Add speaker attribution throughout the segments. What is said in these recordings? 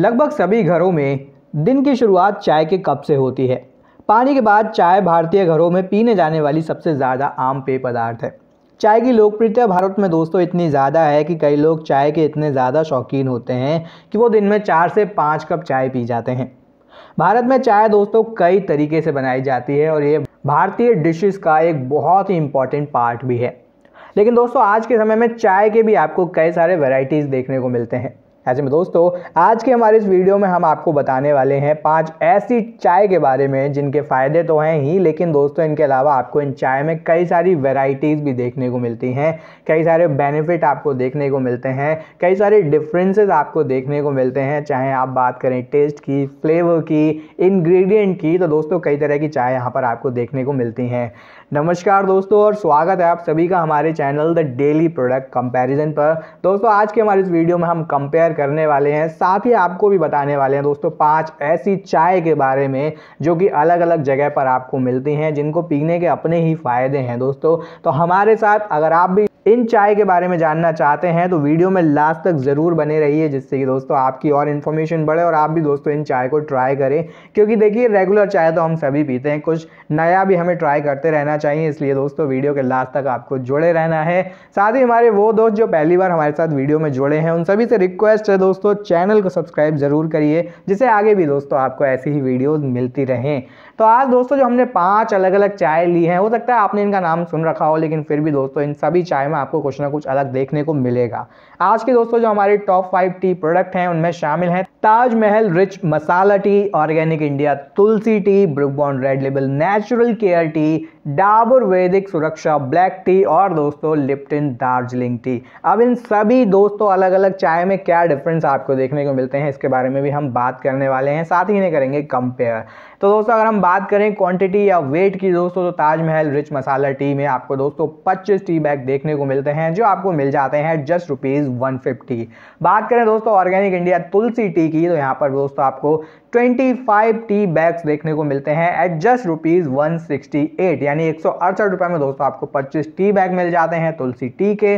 Speaker 1: लगभग सभी घरों में दिन की शुरुआत चाय के कप से होती है पानी के बाद चाय भारतीय घरों में पीने जाने वाली सबसे ज़्यादा आम पेय पदार्थ है चाय की लोकप्रियता भारत में दोस्तों इतनी ज़्यादा है कि कई लोग चाय के इतने ज़्यादा शौकीन होते हैं कि वो दिन में चार से पाँच कप चाय पी जाते हैं भारत में चाय दोस्तों कई तरीके से बनाई जाती है और ये भारतीय डिशेस का एक बहुत ही इम्पॉर्टेंट पार्ट भी है लेकिन दोस्तों आज के समय में चाय के भी आपको कई सारे वेराइटीज़ देखने को मिलते हैं ऐसे में दोस्तों आज के हमारे इस वीडियो में हम आपको बताने वाले हैं पांच ऐसी चाय के बारे में जिनके फ़ायदे तो हैं ही लेकिन दोस्तों इनके अलावा आपको इन चाय में कई सारी वेराइटीज़ भी देखने को मिलती हैं कई सारे बेनिफिट आपको देखने को मिलते हैं कई सारे डिफ्रेंसेज आपको देखने को मिलते हैं चाहे आप बात करें टेस्ट की फ्लेवर की इन्ग्रीडियंट की तो दोस्तों कई तरह की चाय यहाँ पर आपको देखने को मिलती हैं नमस्कार दोस्तों और स्वागत है आप सभी का हमारे channel the daily product comparison पर दोस्तों आज के हमारे इस वीडियो में हम कंपेयर करने वाले हैं साथ ही आपको भी बताने वाले हैं दोस्तों पांच ऐसी चाय के बारे में जो कि अलग अलग जगह पर आपको मिलती हैं जिनको पीने के अपने ही फ़ायदे हैं दोस्तों तो हमारे साथ अगर आप भी इन चाय के बारे में जानना चाहते हैं तो वीडियो में लास्ट तक ज़रूर बने रहिए जिससे कि दोस्तों आपकी और इन्फॉर्मेशन बढ़े और आप भी दोस्तों इन चाय को ट्राई करें क्योंकि देखिए रेगुलर चाय तो हम सभी पीते हैं कुछ नया भी हमें ट्राई करते रहना चाहिए इसलिए दोस्तों वीडियो के लास्ट तक आपको जुड़े रहना है साथ ही हमारे वो दोस्त जो पहली बार हमारे साथ वीडियो में जुड़े हैं उन सभी से रिक्वेस्ट है दोस्तों चैनल को सब्सक्राइब ज़रूर करिए जिससे आगे भी दोस्तों आपको ऐसी ही वीडियोज़ मिलती रहें तो आज दोस्तों जो हमने पांच अलग अलग चाय ली है हो सकता है आपने इनका नाम सुन रखा हो लेकिन फिर भी दोस्तों इन सभी चाय में आपको कुछ ना कुछ अलग देखने को मिलेगा आज के दोस्तों जो हमारे टॉप फाइव टी प्रोडक्ट हैं उनमें शामिल हैं Taj Mahal rich masala tea organic India Tulsi tea Brooke Bond red label natural care tea Dabur Vedic Suraksha black T और दोस्तों लिप्टिन दार्जिलिंग टी अब इन सभी दोस्तों अलग अलग चाय में क्या डिफरेंस आपको देखने को मिलते हैं इसके बारे में भी हम बात करने वाले हैं साथ ही इन्हें करेंगे कंपेयर तो दोस्तों अगर हम बात करें क्वांटिटी या वेट की दोस्तों तो ताजमहल रिच मसाला टी में आपको दोस्तों 25 टी बैग देखने को मिलते हैं जो आपको मिल जाते हैं जस्ट रुपीज़ वन बात करें दोस्तों ऑर्गेनिक इंडिया तुलसी टी की तो यहाँ पर दोस्तों आपको 25 टी बैग्स देखने को मिलते हैं एट जस्ट रुपीज़ वन यानी एक में दोस्तों आपको पच्चीस टी बैग मिल जाते हैं तुलसी टी के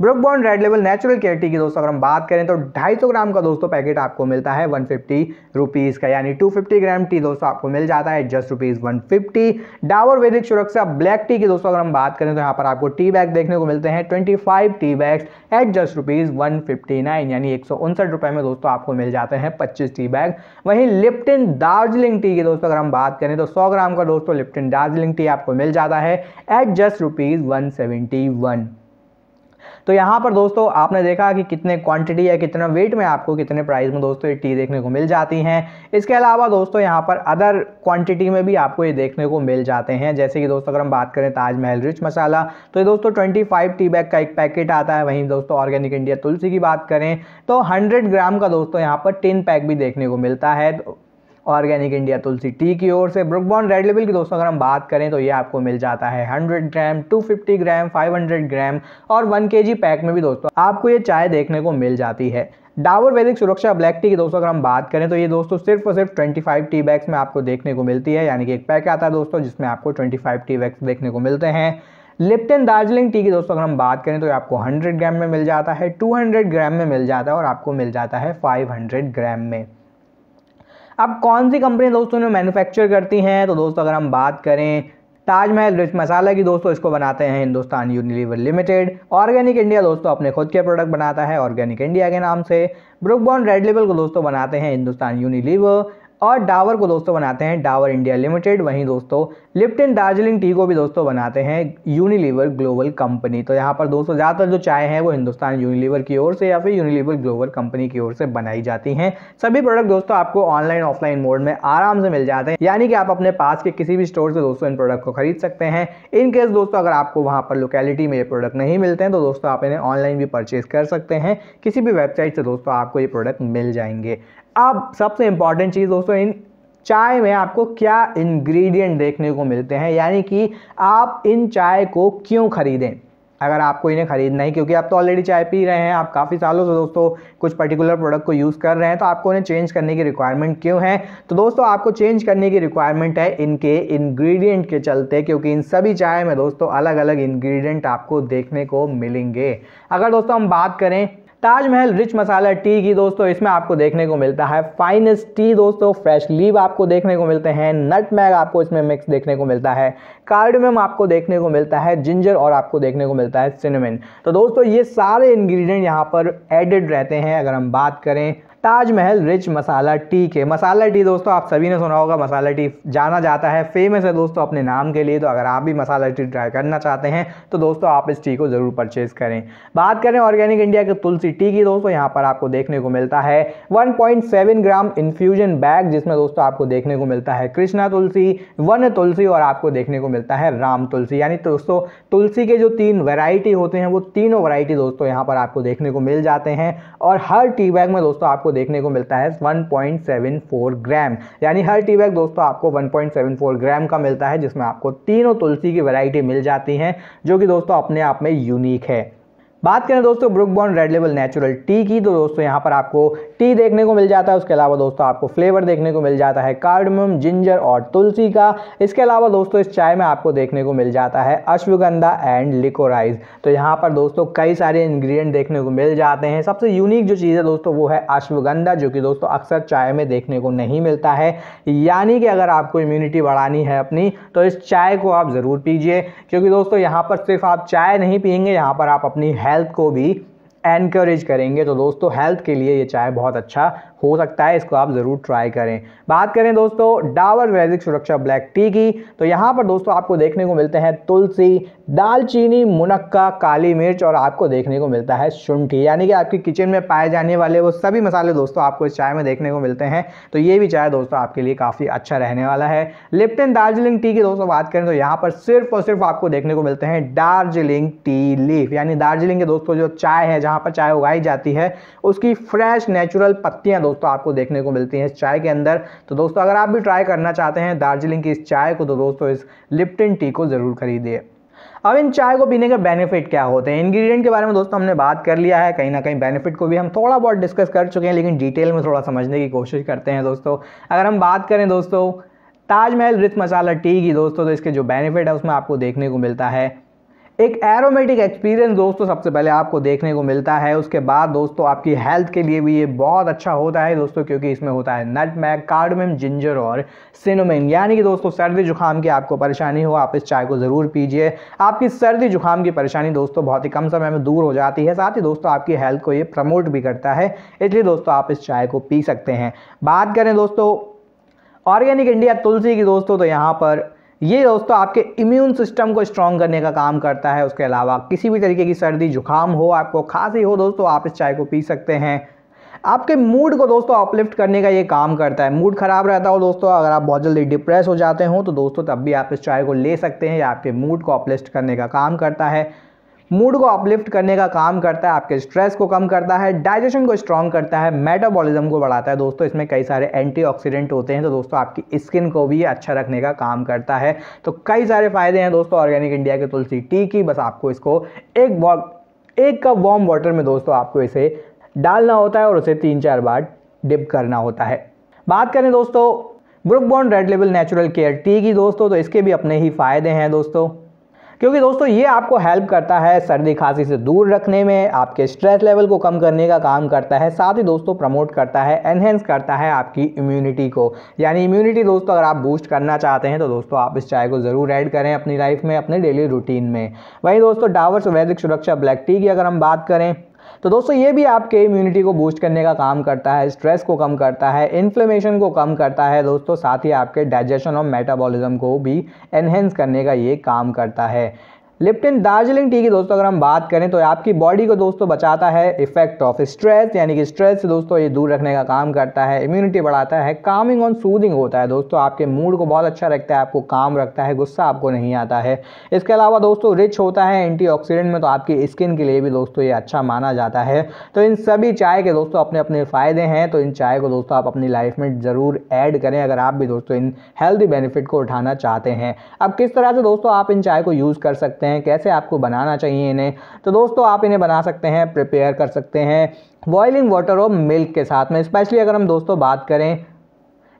Speaker 1: ब्रुकबॉन्ड रेड लेवल नेचुरल कैरेटी की दोस्तों अगर हम बात करें तो ढाई ग्राम का दोस्तों पैकेट आपको मिलता है वन फिफ्टी का यानी टू ग्राम टी दोस्तों आपको मिल जाता है जस्ट रुपीज़ वन डावर वैदिक सुरक्षा ब्लैक टी की दोस्तों अगर हम बात करें तो यहाँ पर आपको टी बैग देखने को मिलते हैं twenty five tea bags at just rupees one यानी एक रुपए में दोस्तों आपको मिल जाते हैं पच्चीस टी बैग वहीं लिप्टिन दार्जिलिंग टी की दोस्तों अगर हम बात करें तो सौ ग्राम का दोस्तों लिप्टिन दार्जिलिंग टी आपको मिल जाता है एट जस्ट रुपीज़ वन तो यहाँ पर दोस्तों आपने देखा कि कितने क्वांटिटी या कितना वेट में आपको कितने प्राइस में दोस्तों ये टी देखने को मिल जाती हैं इसके अलावा दोस्तों यहाँ पर अदर क्वांटिटी में भी आपको ये देखने को मिल जाते हैं जैसे कि दोस्तों अगर हम बात करें ताजमहल रिच मसाला तो ये दोस्तों ट्वेंटी फाइव टी बैग का एक पैकेट आता है वहीं दोस्तों ऑर्गेनिक इंडिया तुलसी की बात करें तो हंड्रेड ग्राम का दोस्तों यहाँ पर टिन पैक भी देखने को मिलता है ऑर्गेनिक इंडिया तुलसी टी की ओर से ब्रुकबॉन रेड लेबल की दोस्तों अगर हम बात करें तो ये आपको मिल जाता है hundred gram two fifty gram five hundred gram और वन के जी पैक में भी दोस्तों आपको ये चाय देखने को मिल जाती है डाबर वैदिक सुरक्षा ब्लैक टी की दोस्तों अगर हम बात करें तो ये दोस्तों सिर्फ और सिर्फ 25 टी बैग्स में आपको देखने को मिलती है यानी कि एक पैक आता है दोस्तों जिसमें आपको 25 टी बैग्स देखने को मिलते हैं लिप्टन दार्जिलिंग टी की दोस्तों अगर हम बात करें तो ये आपको 100 ग्राम में मिल जाता है 200 ग्राम में मिल जाता है और आपको मिल जाता है 500 ग्राम में अब कौन सी कंपनी दोस्तों ने मैन्युफैक्चर करती हैं तो दोस्तों अगर हम बात करें ताजमहल रिच मसाला की दोस्तों इसको बनाते हैं Hindustan Unilever Limited organic India दोस्तों अपने खुद के प्रोडक्ट बनाता है ऑर्गेनिक इंडिया के नाम से ब्रुकबॉन रेड लेबल को दोस्तों बनाते हैं हिंदुस्तान यूनिलीवर और डावर को दोस्तों बनाते हैं डावर इंडिया लिमिटेड वहीं दोस्तों लिप्टन दार्जिलिंग टी को भी दोस्तों बनाते हैं यूनिलीवर ग्लोबल कंपनी तो यहाँ पर दोस्तों ज़्यादातर जो चाय है वो हिंदुस्तान यूनिलीवर की ओर से या फिर यूनिलीवर ग्लोबल कंपनी की ओर से बनाई जाती हैं सभी प्रोडक्ट दोस्तों आपको ऑनलाइन ऑफलाइन मोड में आराम से मिल जाते हैं यानी कि आप अपने पास के किसी भी स्टोर से दोस्तों इन प्रोडक्ट को खरीद सकते हैं इन केस दोस्तों अगर आपको वहाँ पर लोकेलिटी में ये प्रोडक्ट नहीं मिलते हैं तो दोस्तों आप इन्हें ऑनलाइन भी परचेज कर सकते हैं किसी भी वेबसाइट से दोस्तों आपको ये प्रोडक्ट मिल जाएंगे अब सबसे इम्पॉर्टेंट चीज़ दोस्तों इन चाय में आपको क्या इंग्रेडिएंट देखने को मिलते हैं यानी कि आप इन चाय को क्यों ख़रीदें अगर आपको इन्हें ख़रीदना है क्योंकि आप तो ऑलरेडी चाय पी रहे हैं आप काफ़ी सालों से दोस्तों कुछ पर्टिकुलर प्रोडक्ट को यूज़ कर रहे हैं तो आपको इन्हें चेंज करने की रिक्वायरमेंट क्यों है तो दोस्तों आपको चेंज करने की रिक्वायरमेंट है इनके इंग्रेडिएंट के चलते क्योंकि इन सभी चाय में दोस्तों अलग अलग इन्ग्रीडियंट आपको देखने को मिलेंगे अगर दोस्तों हम बात करें ताजमहल रिच मसाला टी की दोस्तों इसमें आपको देखने को मिलता है फाइनेस्ट टी दोस्तों फ्रेश लीव आपको देखने को मिलते हैं नट मैग आपको इसमें मिक्स देखने को मिलता है कार्डमम आपको देखने को मिलता है जिंजर और आपको देखने को मिलता है सिनेमिन तो दोस्तों ये सारे इन्ग्रीडियंट यहाँ पर एडिड रहते हैं अगर हम बात करें ताजमहल रिच मसाला टी के मसाला टी दोस्तों आप सभी ने सुना होगा मसाला टी जाना जाता है फेमस है दोस्तों अपने नाम के लिए तो अगर आप भी मसाला टी ट्राई करना चाहते हैं तो दोस्तों आप इस टी को ज़रूर परचेज़ करें बात करें ऑर्गेनिक इंडिया के तुलसी टी की दोस्तों यहाँ पर आपको देखने को मिलता है वन ग्राम इन्फ्यूजन बैग जिसमें दोस्तों आपको देखने को मिलता है कृष्णा तुलसी वन तुलसी और आपको देखने को मिलता है राम तुलसी यानी दोस्तों तुलसी के जो तीन वेराइटी होते हैं वो तीनों वेराइटी दोस्तों यहाँ पर आपको देखने को मिल जाते हैं और हर टी बैग में दोस्तों आपको आपको देखने को मिलता है 1.74 ग्राम यानी हर टी बैग दोस्तों आपको 1.74 ग्राम का मिलता है जिसमें आपको तीनों तुलसी की वैरायटी मिल जाती हैं जो कि दोस्तों अपने आप में यूनिक है बात करें दोस्तों ब्रुक बॉन्ड रेड लेवल नेचुरल टी की तो दोस्तों यहाँ पर आपको टी देखने को मिल जाता है उसके अलावा दोस्तों आपको फ्लेवर देखने को मिल जाता है कार्डमम जिंजर और तुलसी का इसके अलावा दोस्तों इस चाय में आपको देखने को मिल जाता है अश्वगंधा एंड लिकोराइज तो यहाँ पर दोस्तों कई सारे इन्ग्रीडियंट देखने को मिल जाते हैं सबसे यूनिक जो चीज़ है दोस्तों वो है अश्वगंधा जो कि दोस्तों अक्सर चाय में देखने को नहीं मिलता है यानी कि अगर आपको इम्यूनिटी बढ़ानी है अपनी तो इस चाय को आप ज़रूर पीजिए क्योंकि दोस्तों यहाँ पर सिर्फ आप चाय नहीं पियेंगे यहाँ पर आप अपनी हेल्थ को भी एनकरेज करेंगे तो दोस्तों हेल्थ के लिए ये चाय बहुत अच्छा हो सकता है इसको आप ज़रूर ट्राई करें बात करें दोस्तों डावर वैदिक सुरक्षा ब्लैक टी की तो यहाँ पर दोस्तों आपको देखने को मिलते हैं तुलसी दालचीनी मुनक्का काली मिर्च और आपको देखने को मिलता है शुंठी यानी कि आपकी किचन में पाए जाने वाले वो सभी मसाले दोस्तों आपको इस चाय में देखने को मिलते हैं तो ये भी चाय दोस्तों आपके लिए काफ़ी अच्छा रहने वाला है लिप्टन दार्जिलिंग टी की दोस्तों बात करें तो यहाँ पर सिर्फ और सिर्फ आपको देखने को मिलते हैं दार्जिलिंग टी लीफ यानी दार्जिलिंग के दोस्तों जो चाय है जहाँ पर चाय उगाई जाती है उसकी फ्रेश नेचुरल पत्तियाँ दोस्तों आपको देखने को मिलती हैं इस चाय के अंदर तो दोस्तों अगर आप भी ट्राई करना चाहते हैं दार्जिलिंग की इस चाय को तो दोस्तों इस लिप्टन टी को ज़रूर खरीदिए अब इन चाय को पीने के बेनिफिट क्या होते हैं इंग्रेडिएंट के बारे में दोस्तों हमने बात कर लिया है कहीं ना कहीं बेनिफिट को भी हम थोड़ा बहुत डिस्कस कर चुके हैं लेकिन डिटेल में थोड़ा समझने की कोशिश करते हैं दोस्तों अगर हम बात करें दोस्तों ताजमहल रिथ मसाला टी की दोस्तों तो इसके जो बेनिफिट है उसमें आपको देखने को मिलता है एक एरोमेटिक एक्सपीरियंस दोस्तों सबसे पहले आपको देखने को मिलता है उसके बाद दोस्तों आपकी हेल्थ के लिए भी ये बहुत अच्छा होता है दोस्तों क्योंकि इसमें होता है नट मैग कार्डमिम जिंजर और सिनोमिन यानी कि दोस्तों सर्दी जुकाम की आपको परेशानी हो आप इस चाय को ज़रूर पीजिए आपकी सर्दी जुकाम की परेशानी दोस्तों बहुत ही कम समय में दूर हो जाती है साथ ही दोस्तों आपकी हेल्थ को ये प्रमोट भी करता है इसलिए दोस्तों आप इस चाय को पी सकते हैं बात करें दोस्तों ऑर्गेनिक इंडिया तुलसी की दोस्तों तो यहाँ पर ये दोस्तों आपके इम्यून सिस्टम को स्ट्रॉन्ग करने का काम करता है उसके अलावा किसी भी तरीके की सर्दी जुकाम हो आपको खांसी हो दोस्तों आप इस चाय को पी सकते हैं आपके मूड को दोस्तों अपलिफ्ट करने का ये काम करता है मूड ख़राब रहता हो दोस्तों अगर आप बहुत जल्दी डिप्रेस हो जाते हो तो दोस्तों तब भी आप इस चाय को ले सकते हैं या आपके मूड को अपलिफ्ट करने का काम करता है मूड को अपलिफ्ट करने का काम करता है आपके स्ट्रेस को कम करता है डाइजेशन को स्ट्रॉन्ग करता है मेटाबॉलिज्म को बढ़ाता है दोस्तों इसमें कई सारे एंटीऑक्सीडेंट होते हैं तो दोस्तों आपकी स्किन को भी अच्छा रखने का काम करता है तो कई सारे फायदे हैं दोस्तों ऑर्गेनिक इंडिया के तुलसी टी की बस आपको इसको एक एक कप वार्म वाटर में दोस्तों आपको इसे डालना होता है और उसे तीन चार बार डिप करना होता है बात करें दोस्तों ग्रुप Bond red label natural care tea की दोस्तों तो इसके भी अपने ही फायदे हैं दोस्तों क्योंकि दोस्तों ये आपको हेल्प करता है सर्दी खांसी से दूर रखने में आपके स्ट्रेस लेवल को कम करने का काम करता है साथ ही दोस्तों प्रमोट करता है एनहेंस करता है आपकी इम्यूनिटी को यानी इम्यूनिटी दोस्तों अगर आप बूस्ट करना चाहते हैं तो दोस्तों आप इस चाय को ज़रूर ऐड करें अपनी लाइफ में अपने डेली रूटीन में वहीं दोस्तों डावर्स वैदिक सुरक्षा ब्लैक टी की अगर हम बात करें तो दोस्तों ये भी आपके इम्यूनिटी को बूस्ट करने का काम करता है स्ट्रेस को कम करता है इन्फ्लेमेशन को कम करता है दोस्तों साथ ही आपके डाइजेशन और मेटाबॉलिज्म को भी एनहेंस करने का ये काम करता है लिप्टिन दार्जिलिंग टी की दोस्तों अगर हम बात करें तो आपकी बॉडी को दोस्तों बचाता है इफेक्ट ऑफ स्ट्रेस यानी कि स्ट्रेस से दोस्तों ये दूर रखने का काम करता है इम्यूनिटी बढ़ाता है कामिंग ऑन सूदिंग होता है दोस्तों आपके मूड को बहुत अच्छा रखता है आपको काम रखता है गुस्सा आपको नहीं आता है इसके अलावा दोस्तों रिच होता है एंटी में तो आपकी स्किन के लिए भी दोस्तों ये अच्छा माना जाता है तो इन सभी चाय के दोस्तों अपने अपने फ़ायदे हैं तो इन चाय को दोस्तों आप अपनी लाइफ में ज़रूर ऐड करें अगर आप भी दोस्तों इन हेल्थी बेनिफिट को उठाना चाहते हैं अब किस तरह से दोस्तों आप इन चाय को यूज़ कर सकते हैं हैं कैसे आपको बनाना चाहिए इन्हें तो दोस्तों आप इन्हें बना सकते हैं प्रिपेयर कर सकते हैं बॉइलिंग वाटर और मिल्क के साथ में स्पेशली अगर हम दोस्तों बात करें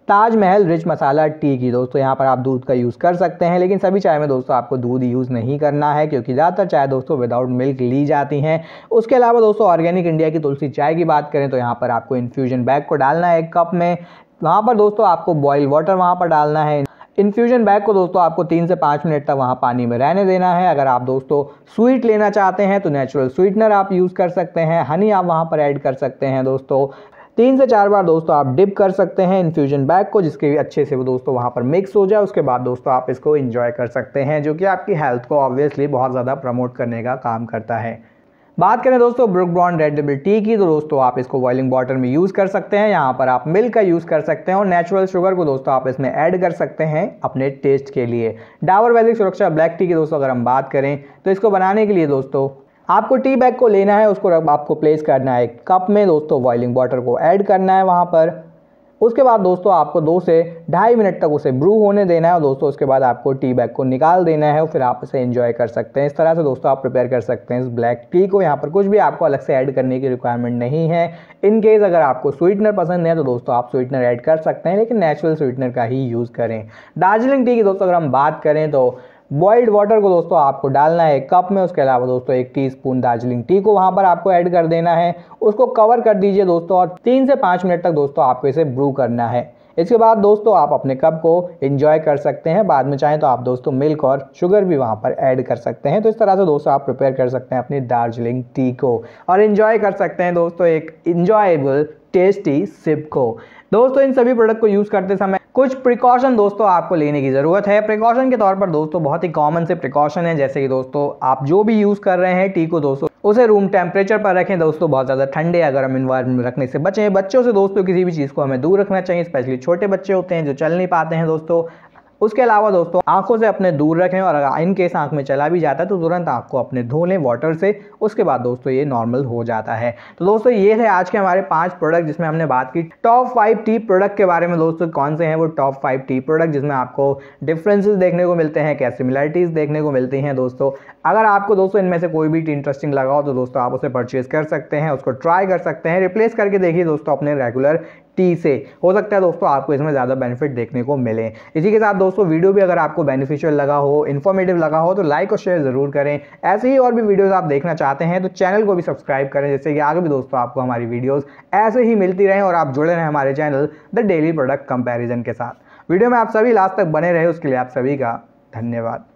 Speaker 1: ताजमहल रिच मसाला टी की दोस्तों यहाँ पर आप दूध का यूज़ कर सकते हैं लेकिन सभी चाय में दोस्तों आपको दूध यूज़ नहीं करना है क्योंकि ज़्यादातर चाय दोस्तों विदाउट मिल्क ली जाती हैं उसके अलावा दोस्तों ऑर्गेनिक इंडिया की तुलसी चाय की बात करें तो यहाँ पर आपको इन्फ्यूजन बैग को डालना है एक कप में वहाँ पर दोस्तों आपको बॉयल वाटर वहाँ पर डालना है इन्फ्यूजन बैग को दोस्तों आपको तीन से पाँच मिनट तक वहाँ पानी में रहने देना है अगर आप दोस्तों स्वीट लेना चाहते हैं तो नेचुरल स्वीटनर आप यूज़ कर सकते हैं हनी आप वहाँ पर ऐड कर सकते हैं दोस्तों तीन से चार बार दोस्तों आप डिप कर सकते हैं इन्फ्यूजन बैग को जिसके अच्छे से वो दोस्तों वहाँ पर मिक्स हो जाए उसके बाद दोस्तों आप इसको इन्जॉय कर सकते हैं जो कि आपकी हेल्थ को ऑब्वियसली बहुत ज़्यादा प्रमोट करने का काम करता है बात करें दोस्तों ब्रुक ब्रॉन रेड लेबल टी की तो दोस्तों आप इसको बॉइलिंग वाटर में यूज़ कर सकते हैं यहाँ पर आप मिल्क का यूज़ कर सकते हैं और नेचुरल शुगर को दोस्तों आप इसमें ऐड कर सकते हैं अपने टेस्ट के लिए डाबर वैलिक सुरक्षा ब्लैक टी की दोस्तों अगर हम बात करें तो इसको बनाने के लिए दोस्तों आपको टी बैग को लेना है उसको आपको प्लेस करना है कप में दोस्तों बॉइलिंग वाटर को ऐड करना है वहाँ पर उसके बाद दोस्तों आपको दो से ढाई मिनट तक उसे ब्रू होने देना है और दोस्तों उसके बाद आपको टी बैग को निकाल देना है और फिर आप इसे इन्जॉय कर सकते हैं इस तरह से दोस्तों आप प्रिपेयर कर सकते हैं इस ब्लैक टी को यहाँ पर कुछ भी आपको अलग से ऐड करने की रिक्वायरमेंट नहीं है इन केस अगर आपको स्वीटनर पसंद है तो दोस्तों आप स्वीटनर ऐड कर सकते हैं लेकिन नेचुरल स्वीटनर का ही यूज़ करें दार्जिलिंग टी की दोस्तों अगर हम बात करें तो बॉइल्ड वाटर को दोस्तों आपको डालना है कप में उसके अलावा दोस्तों एक टीस्पून दार्जिलिंग टी को वहाँ पर आपको ऐड कर देना है उसको कवर कर दीजिए दोस्तों और तीन से पाँच मिनट तक दोस्तों आपको इसे ब्रू करना है इसके बाद दोस्तों आप अपने कप को इंजॉय कर सकते हैं बाद में चाहें तो आप दोस्तों मिल्क और शुगर भी वहाँ पर ऐड कर सकते हैं तो इस तरह से दोस्तों आप प्रिपेयर कर सकते हैं अपनी दार्जिलिंग टी को और इन्जॉय कर सकते हैं दोस्तों एक इन्जॉयबल टेस्टी सिप को दोस्तों इन सभी प्रोडक्ट को यूज़ करते समय कुछ प्रिकॉशन दोस्तों आपको लेने की ज़रूरत है प्रिकॉशन के तौर पर दोस्तों बहुत ही कॉमन से प्रिकॉशन है जैसे कि दोस्तों आप जो भी यूज़ कर रहे हैं टी को दोस्तों उसे रूम टेम्परेचर पर रखें दोस्तों बहुत ज़्यादा ठंडे या गर्म इन्वायरमेंट में रखने से बचें बच्चों से दोस्तों किसी भी चीज़ को हमें दूर रखना चाहिए स्पेशली छोटे बच्चे होते हैं जो चल नहीं पाते हैं दोस्तों उसके अलावा दोस्तों आंखों से अपने दूर रखें और अगर इन केस आंख में चला भी जाता है तो तुरंत आंख को अपने धो लें वाटर से उसके बाद दोस्तों ये नॉर्मल हो जाता है तो दोस्तों ये थे आज के हमारे पांच प्रोडक्ट जिसमें हमने बात की टॉप फाइव टी प्रोडक्ट के बारे में दोस्तों कौन से हैं वो टॉप फाइव टी प्रोडक्ट जिसमें आपको डिफ्रेंसेज देखने को मिलते हैं क्या सिमिलैरिटीज़ देखने को मिलती हैं दोस्तों अगर आपको दोस्तों इनमें से कोई भी टी इंटरेस्टिंग लगा हो तो दोस्तों आप उसे परचेज़ कर सकते हैं उसको ट्राई कर सकते हैं रिप्लेस करके देखिए दोस्तों अपने रेगुलर टी से हो सकता है दोस्तों आपको इसमें ज़्यादा बेनिफिट देखने को मिले इसी के साथ दोस्तों वीडियो भी अगर आपको बेनिफिशियल लगा हो इन्फॉर्मेटिव लगा हो तो लाइक और शेयर ज़रूर करें ऐसे ही और भी वीडियोज़ आप देखना चाहते हैं तो चैनल को भी सब्सक्राइब करें जैसे कि आगे भी दोस्तों आपको हमारी वीडियोज़ ऐसे ही मिलती रहें और आप जुड़े रहें हमारे channel the daily product comparison के साथ वीडियो में आप सभी लास्ट तक बने रहे उसके लिए आप सभी का धन्यवाद